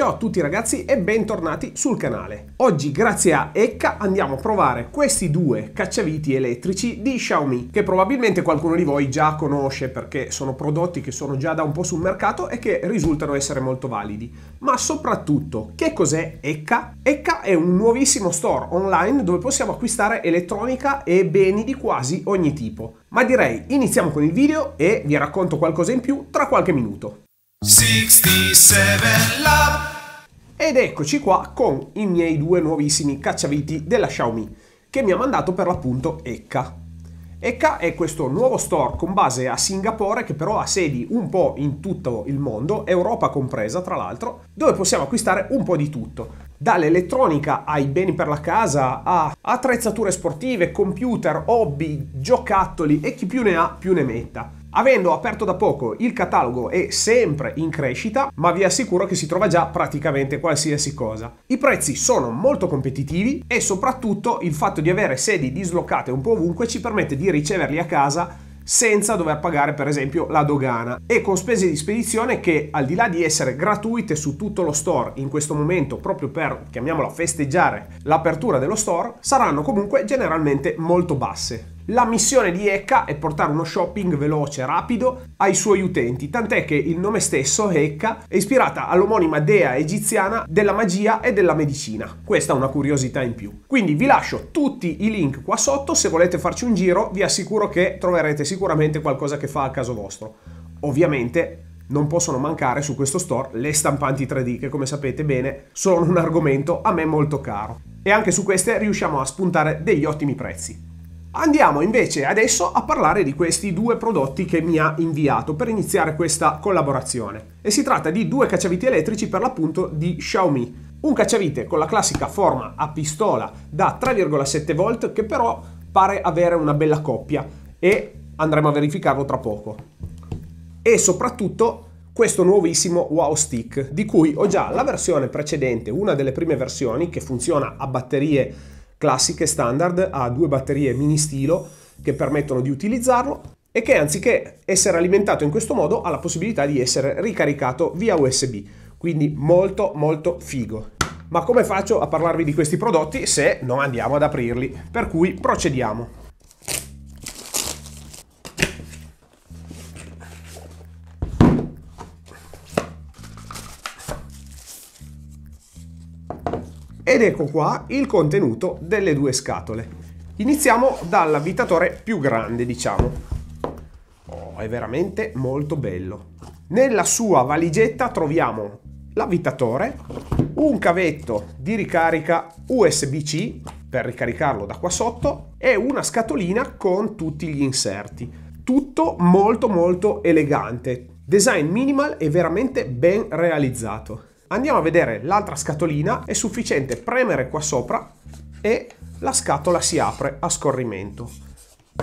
Ciao a tutti ragazzi e bentornati sul canale. Oggi grazie a Ecca andiamo a provare questi due cacciaviti elettrici di Xiaomi che probabilmente qualcuno di voi già conosce perché sono prodotti che sono già da un po' sul mercato e che risultano essere molto validi. Ma soprattutto che cos'è Ecca? Ecca è un nuovissimo store online dove possiamo acquistare elettronica e beni di quasi ogni tipo. Ma direi iniziamo con il video e vi racconto qualcosa in più tra qualche minuto. 67 love ed eccoci qua con i miei due nuovissimi cacciaviti della Xiaomi che mi ha mandato per l'appunto Ecca. Ecca è questo nuovo store con base a Singapore che però ha sedi un po' in tutto il mondo, Europa compresa tra l'altro, dove possiamo acquistare un po' di tutto. Dall'elettronica ai beni per la casa, a attrezzature sportive, computer, hobby, giocattoli e chi più ne ha più ne metta. Avendo aperto da poco il catalogo è sempre in crescita, ma vi assicuro che si trova già praticamente qualsiasi cosa. I prezzi sono molto competitivi e soprattutto il fatto di avere sedi dislocate un po' ovunque ci permette di riceverli a casa senza dover pagare per esempio la dogana e con spese di spedizione che al di là di essere gratuite su tutto lo store in questo momento proprio per chiamiamola festeggiare l'apertura dello store saranno comunque generalmente molto basse. La missione di Ecca è portare uno shopping veloce e rapido ai suoi utenti, tant'è che il nome stesso, Ecca, è ispirata all'omonima dea egiziana della magia e della medicina. Questa è una curiosità in più. Quindi vi lascio tutti i link qua sotto, se volete farci un giro vi assicuro che troverete sicuramente qualcosa che fa a caso vostro. Ovviamente non possono mancare su questo store le stampanti 3D che come sapete bene sono un argomento a me molto caro e anche su queste riusciamo a spuntare degli ottimi prezzi. Andiamo invece adesso a parlare di questi due prodotti che mi ha inviato per iniziare questa collaborazione. E si tratta di due cacciaviti elettrici per l'appunto di Xiaomi. Un cacciavite con la classica forma a pistola da 3,7 volt che però pare avere una bella coppia e andremo a verificarlo tra poco. E soprattutto questo nuovissimo Wow Stick di cui ho già la versione precedente, una delle prime versioni che funziona a batterie classiche standard, ha due batterie mini stilo che permettono di utilizzarlo e che anziché essere alimentato in questo modo ha la possibilità di essere ricaricato via USB, quindi molto molto figo. Ma come faccio a parlarvi di questi prodotti se non andiamo ad aprirli? Per cui procediamo. Ed ecco qua il contenuto delle due scatole. Iniziamo dall'avvitatore più grande, diciamo. Oh, è veramente molto bello. Nella sua valigetta troviamo l'avvitatore, un cavetto di ricarica USB-C per ricaricarlo da qua sotto e una scatolina con tutti gli inserti. Tutto molto molto elegante. Design minimal e veramente ben realizzato. Andiamo a vedere l'altra scatolina, è sufficiente premere qua sopra e la scatola si apre a scorrimento.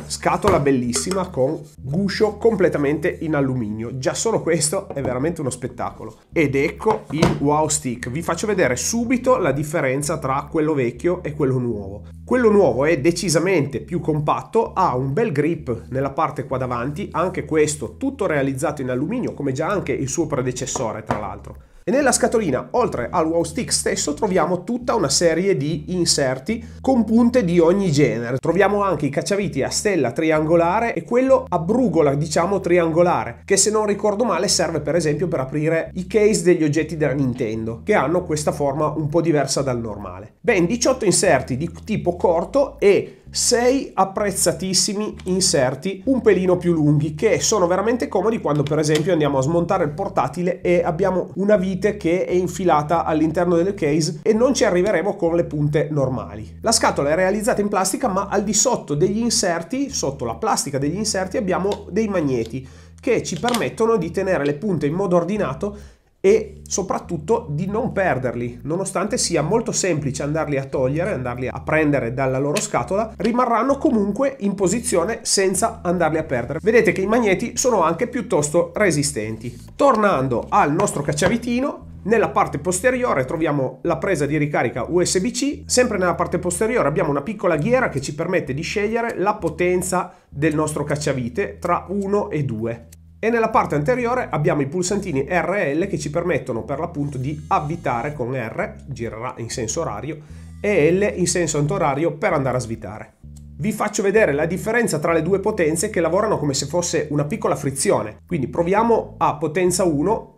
Scatola bellissima con guscio completamente in alluminio. Già solo questo è veramente uno spettacolo. Ed ecco il Wow Stick. Vi faccio vedere subito la differenza tra quello vecchio e quello nuovo. Quello nuovo è decisamente più compatto, ha un bel grip nella parte qua davanti, anche questo tutto realizzato in alluminio come già anche il suo predecessore tra l'altro e nella scatolina, oltre al Wow Stick stesso, troviamo tutta una serie di inserti con punte di ogni genere. Troviamo anche i cacciaviti a stella triangolare e quello a brugola, diciamo triangolare, che se non ricordo male serve per esempio per aprire i case degli oggetti della Nintendo, che hanno questa forma un po' diversa dal normale. Ben 18 inserti di tipo corto e 6 apprezzatissimi inserti un pelino più lunghi che sono veramente comodi quando per esempio andiamo a smontare il portatile e abbiamo una vite che è infilata all'interno del case e non ci arriveremo con le punte normali. La scatola è realizzata in plastica ma al di sotto degli inserti, sotto la plastica degli inserti abbiamo dei magneti che ci permettono di tenere le punte in modo ordinato e soprattutto di non perderli. Nonostante sia molto semplice andarli a togliere, andarli a prendere dalla loro scatola, rimarranno comunque in posizione senza andarli a perdere. Vedete che i magneti sono anche piuttosto resistenti. Tornando al nostro cacciavitino, nella parte posteriore troviamo la presa di ricarica USB-C, sempre nella parte posteriore abbiamo una piccola ghiera che ci permette di scegliere la potenza del nostro cacciavite tra 1 e 2 e nella parte anteriore abbiamo i pulsantini R e L che ci permettono per l'appunto di avvitare con R, girerà in senso orario, e L in senso antorario per andare a svitare. Vi faccio vedere la differenza tra le due potenze che lavorano come se fosse una piccola frizione. Quindi proviamo a potenza 1,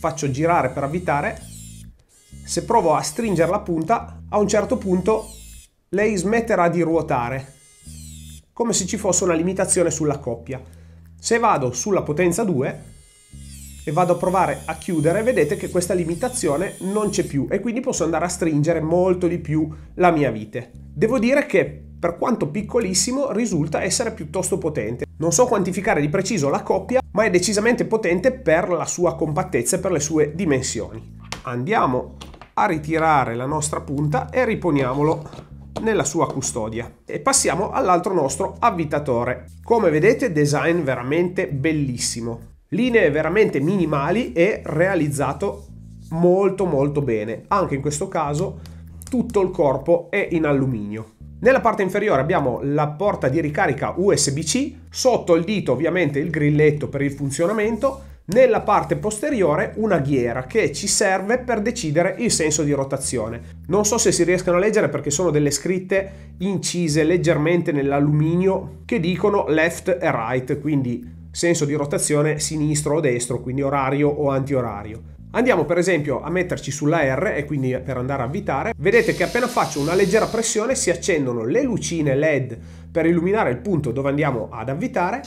faccio girare per avvitare, se provo a stringere la punta, a un certo punto lei smetterà di ruotare, come se ci fosse una limitazione sulla coppia. Se vado sulla potenza 2 e vado a provare a chiudere, vedete che questa limitazione non c'è più e quindi posso andare a stringere molto di più la mia vite. Devo dire che per quanto piccolissimo risulta essere piuttosto potente. Non so quantificare di preciso la coppia, ma è decisamente potente per la sua compattezza e per le sue dimensioni. Andiamo a ritirare la nostra punta e riponiamolo nella sua custodia. E passiamo all'altro nostro avvitatore. Come vedete design veramente bellissimo. Linee veramente minimali e realizzato molto molto bene. Anche in questo caso tutto il corpo è in alluminio. Nella parte inferiore abbiamo la porta di ricarica USB-C, sotto il dito ovviamente il grilletto per il funzionamento nella parte posteriore una ghiera che ci serve per decidere il senso di rotazione. Non so se si riescano a leggere perché sono delle scritte incise leggermente nell'alluminio che dicono left e right, quindi senso di rotazione sinistro o destro, quindi orario o antiorario. Andiamo per esempio a metterci sulla R e quindi per andare a avvitare, vedete che appena faccio una leggera pressione si accendono le lucine LED per illuminare il punto dove andiamo ad avvitare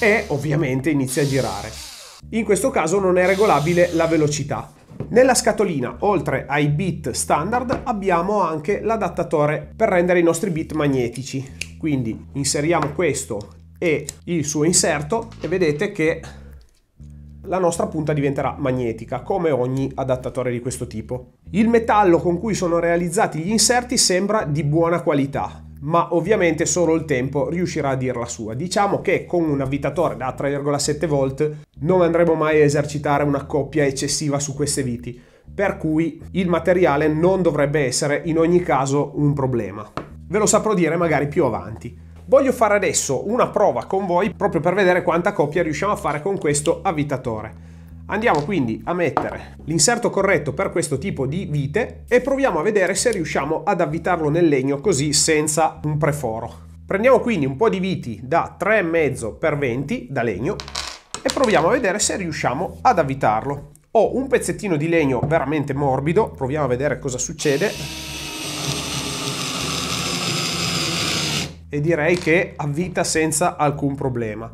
e ovviamente inizia a girare. In questo caso non è regolabile la velocità. Nella scatolina, oltre ai bit standard, abbiamo anche l'adattatore per rendere i nostri bit magnetici. Quindi inseriamo questo e il suo inserto e vedete che la nostra punta diventerà magnetica, come ogni adattatore di questo tipo. Il metallo con cui sono realizzati gli inserti sembra di buona qualità, ma ovviamente solo il tempo riuscirà a dirla sua. Diciamo che con un avvitatore da 3,7 volt non andremo mai a esercitare una coppia eccessiva su queste viti, per cui il materiale non dovrebbe essere in ogni caso un problema. Ve lo saprò dire magari più avanti. Voglio fare adesso una prova con voi proprio per vedere quanta coppia riusciamo a fare con questo avvitatore. Andiamo quindi a mettere l'inserto corretto per questo tipo di vite e proviamo a vedere se riusciamo ad avvitarlo nel legno così senza un preforo. Prendiamo quindi un po' di viti da 3,5 x 20 da legno e proviamo a vedere se riusciamo ad avvitarlo. Ho un pezzettino di legno veramente morbido, proviamo a vedere cosa succede. E direi che avvita senza alcun problema.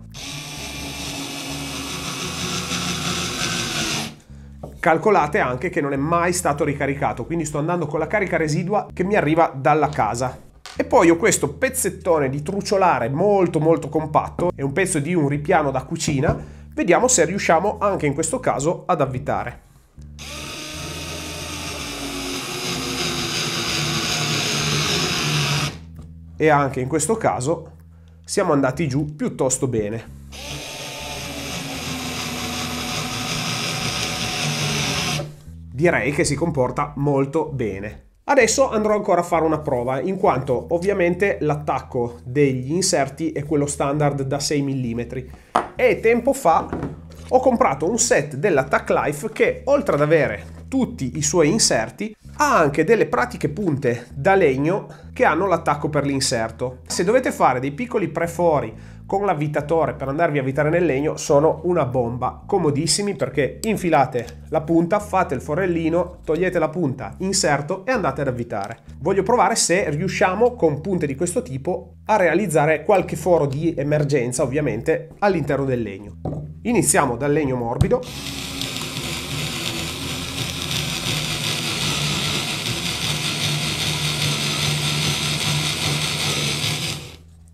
Calcolate anche che non è mai stato ricaricato, quindi sto andando con la carica residua che mi arriva dalla casa. E poi ho questo pezzettone di truciolare molto molto compatto, è un pezzo di un ripiano da cucina, vediamo se riusciamo anche in questo caso ad avvitare. E anche in questo caso siamo andati giù piuttosto bene. Direi che si comporta molto bene. Adesso andrò ancora a fare una prova, in quanto ovviamente l'attacco degli inserti è quello standard da 6 mm e tempo fa ho comprato un set dell'Attack Life che oltre ad avere tutti i suoi inserti ha anche delle pratiche punte da legno che hanno l'attacco per l'inserto. Se dovete fare dei piccoli prefori con l'avvitatore per andarvi a vitare nel legno sono una bomba, comodissimi perché infilate la punta, fate il forellino, togliete la punta, inserto e andate ad avvitare. Voglio provare se riusciamo con punte di questo tipo a realizzare qualche foro di emergenza ovviamente all'interno del legno. Iniziamo dal legno morbido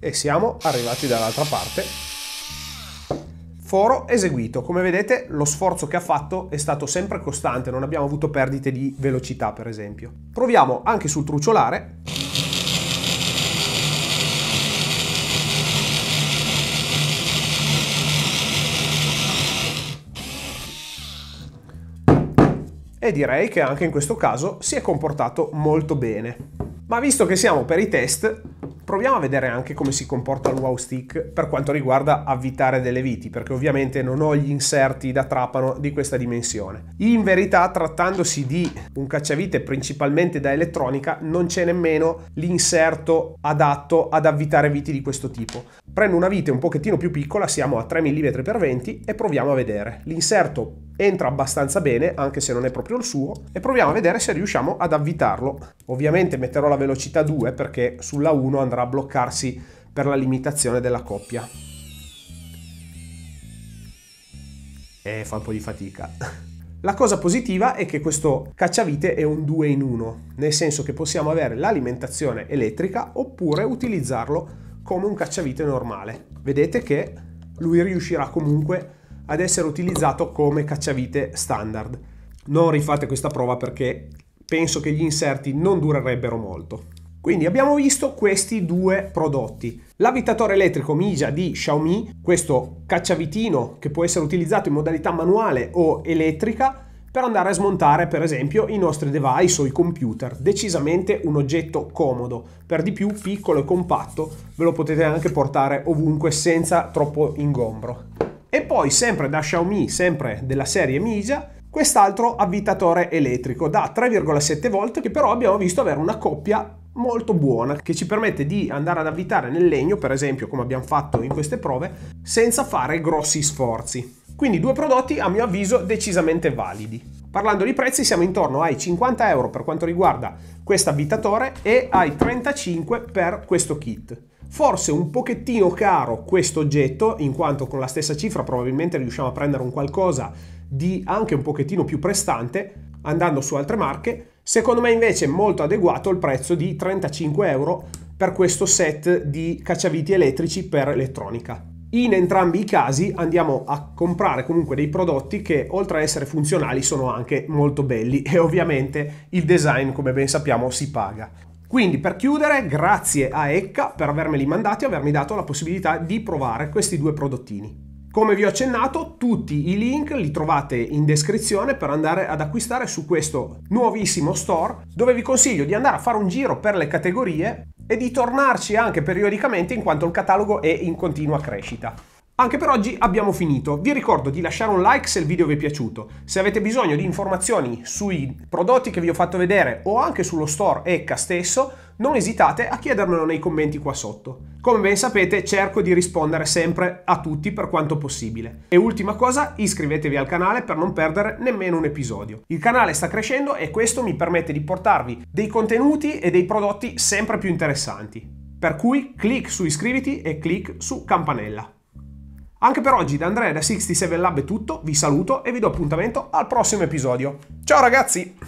e siamo arrivati dall'altra parte. Foro eseguito, come vedete lo sforzo che ha fatto è stato sempre costante, non abbiamo avuto perdite di velocità per esempio. Proviamo anche sul truciolare. E direi che anche in questo caso si è comportato molto bene. Ma visto che siamo per i test, Proviamo a vedere anche come si comporta il wow stick per quanto riguarda avvitare delle viti, perché ovviamente non ho gli inserti da trapano di questa dimensione. In verità, trattandosi di un cacciavite principalmente da elettronica, non c'è nemmeno l'inserto adatto ad avvitare viti di questo tipo. Prendo una vite un pochettino più piccola, siamo a 3 mm x 20 e proviamo a vedere. L'inserto entra abbastanza bene, anche se non è proprio il suo, e proviamo a vedere se riusciamo ad avvitarlo. Ovviamente metterò la velocità 2 perché sulla 1 andrà a bloccarsi per la limitazione della coppia. E fa un po' di fatica. La cosa positiva è che questo cacciavite è un 2 in 1, nel senso che possiamo avere l'alimentazione elettrica oppure utilizzarlo come un cacciavite normale. Vedete che lui riuscirà comunque ad essere utilizzato come cacciavite standard. Non rifate questa prova perché penso che gli inserti non durerebbero molto. Quindi abbiamo visto questi due prodotti. L'avvitatore elettrico Mija di Xiaomi, questo cacciavitino che può essere utilizzato in modalità manuale o elettrica, per andare a smontare per esempio i nostri device o i computer. Decisamente un oggetto comodo, per di più piccolo e compatto, ve lo potete anche portare ovunque senza troppo ingombro. E poi sempre da Xiaomi, sempre della serie Misa, quest'altro avvitatore elettrico da 3,7 volt che però abbiamo visto avere una coppia molto buona che ci permette di andare ad avvitare nel legno per esempio come abbiamo fatto in queste prove senza fare grossi sforzi quindi due prodotti a mio avviso decisamente validi. Parlando di prezzi siamo intorno ai 50 euro per quanto riguarda questo avvitatore e ai 35 per questo kit. Forse un pochettino caro questo oggetto, in quanto con la stessa cifra probabilmente riusciamo a prendere un qualcosa di anche un pochettino più prestante, andando su altre marche. Secondo me invece è molto adeguato il prezzo di 35 euro per questo set di cacciaviti elettrici per elettronica. In entrambi i casi andiamo a comprare comunque dei prodotti che oltre a essere funzionali sono anche molto belli e ovviamente il design come ben sappiamo si paga. Quindi per chiudere, grazie a Ecca per avermeli mandati e avermi dato la possibilità di provare questi due prodottini. Come vi ho accennato, tutti i link li trovate in descrizione per andare ad acquistare su questo nuovissimo store, dove vi consiglio di andare a fare un giro per le categorie e di tornarci anche periodicamente in quanto il catalogo è in continua crescita. Anche per oggi abbiamo finito. Vi ricordo di lasciare un like se il video vi è piaciuto. Se avete bisogno di informazioni sui prodotti che vi ho fatto vedere o anche sullo store ECCA stesso, non esitate a chiedermelo nei commenti qua sotto. Come ben sapete cerco di rispondere sempre a tutti per quanto possibile. E ultima cosa, iscrivetevi al canale per non perdere nemmeno un episodio. Il canale sta crescendo e questo mi permette di portarvi dei contenuti e dei prodotti sempre più interessanti. Per cui clic su iscriviti e clic su campanella. Anche per oggi da Andrea da 67 Lab è tutto, vi saluto e vi do appuntamento al prossimo episodio. Ciao ragazzi!